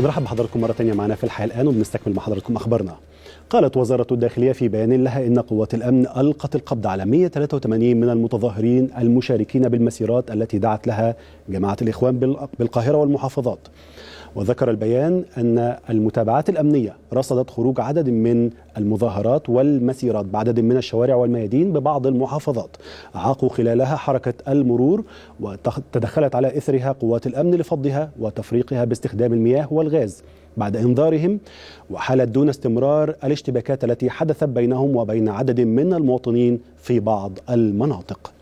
وبنرحب بحضراتكم مره ثانيه معنا في الحياه الان وبنستكمل مع حضراتكم اخبارنا قالت وزارة الداخلية في بيان لها إن قوات الأمن ألقت القبض على 183 من المتظاهرين المشاركين بالمسيرات التي دعت لها جماعة الإخوان بالقاهرة والمحافظات وذكر البيان أن المتابعات الأمنية رصدت خروج عدد من المظاهرات والمسيرات بعدد من الشوارع والميادين ببعض المحافظات عاقوا خلالها حركة المرور وتدخلت على إثرها قوات الأمن لفضها وتفريقها باستخدام المياه والغاز بعد إنذارهم وحالت دون استمرار الاشتباكات التي حدثت بينهم وبين عدد من المواطنين في بعض المناطق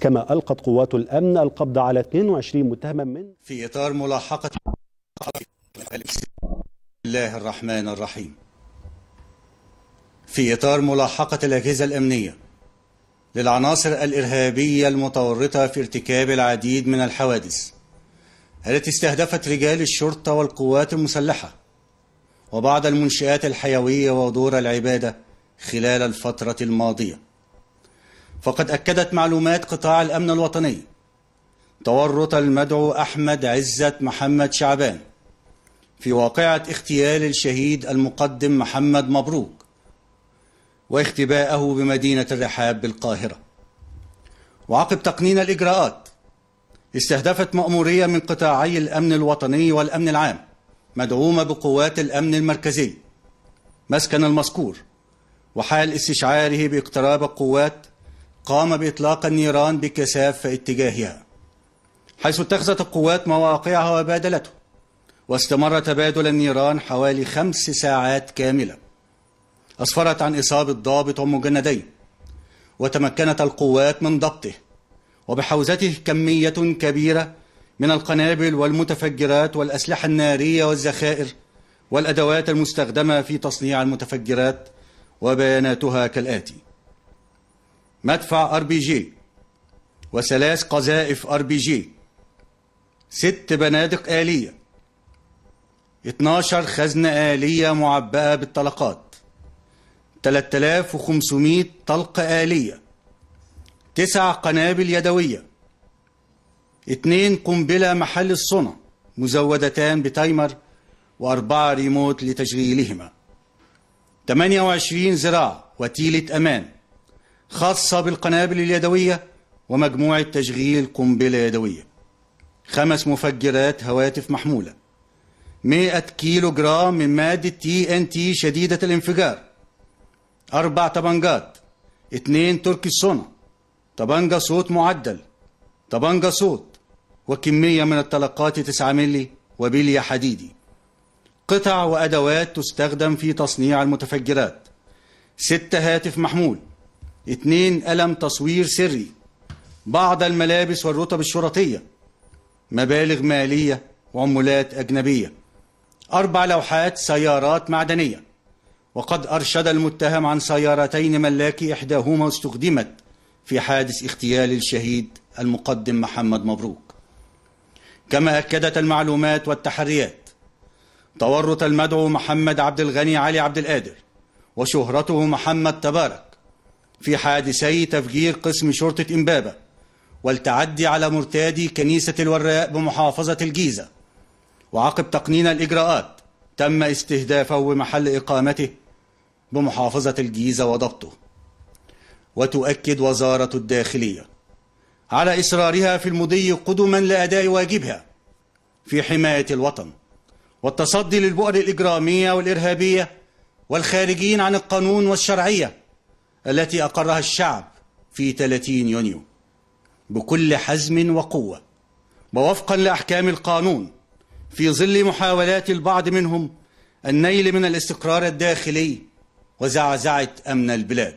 كما ألقت قوات الأمن القبض على 22 متهما من في إطار ملاحقة الله الرحمن الرحيم في إطار ملاحقة الأجهزة الأمنية للعناصر الإرهابية المتورطة في ارتكاب العديد من الحوادث التي استهدفت رجال الشرطة والقوات المسلحة وبعض المنشآت الحيوية ودور العبادة خلال الفترة الماضية فقد أكدت معلومات قطاع الأمن الوطني تورط المدعو أحمد عزة محمد شعبان في واقعة اغتيال الشهيد المقدم محمد مبروك واختبائه بمدينة الرحاب بالقاهرة وعقب تقنين الإجراءات استهدفت مأمورية من قطاعي الأمن الوطني والأمن العام مدعومة بقوات الأمن المركزي مسكن المذكور وحال استشعاره باقتراب القوات قام بإطلاق النيران بكثافة اتجاهها حيث اتخذت القوات مواقعها وبادلته واستمر تبادل النيران حوالي خمس ساعات كاملة أسفرت عن إصابة ضابط ومجندين وتمكنت القوات من ضبطه وبحوزته كمية كبيرة من القنابل والمتفجرات والأسلحة النارية والذخائر والأدوات المستخدمة في تصنيع المتفجرات وبياناتها كالآتي مدفع ار بي جي وثلاث قذائف ار بي جي ست بنادق آلية 12 خزنة آلية معبأة بالطلقات 3500 طلقة آلية تسع قنابل يدوية اتنين قنبلة محل الصنع مزودتان بتايمر وأربعة ريموت لتشغيلهما 28 ذراع وتيلة أمان خاصة بالقنابل اليدوية ومجموعة تشغيل قنبلة يدوية خمس مفجرات هواتف محمولة 100 كيلو جرام من مادة تي ان تي شديدة الانفجار أربع طبنجات اتنين تركي الصنع طبنجة صوت معدل طبنجة صوت وكمية من الطلقات 9 ملي وبيليا حديدي قطع وأدوات تستخدم في تصنيع المتفجرات ستة هاتف محمول اثنين قلم تصوير سري بعض الملابس والرتب الشرطية مبالغ مالية وعملات أجنبية أربع لوحات سيارات معدنية وقد أرشد المتهم عن سيارتين ملاك إحداهما استخدمت في حادث اغتيال الشهيد المقدم محمد مبروك كما أكدت المعلومات والتحريات تورط المدعو محمد عبد الغني علي عبد القادر وشهرته محمد تبارك في حادثي تفجير قسم شرطة إمبابة والتعدي على مرتادي كنيسة الوراق بمحافظة الجيزة وعقب تقنين الإجراءات تم استهدافه ومحل إقامته بمحافظة الجيزة وضبطه وتؤكد وزارة الداخلية على إصرارها في المضي قدما لأداء واجبها في حماية الوطن والتصدي للبؤر الإجرامية والإرهابية والخارجين عن القانون والشرعية التي أقرها الشعب في 30 يونيو بكل حزم وقوة ووفقا لأحكام القانون في ظل محاولات البعض منهم النيل من الاستقرار الداخلي وزعزعة أمن البلاد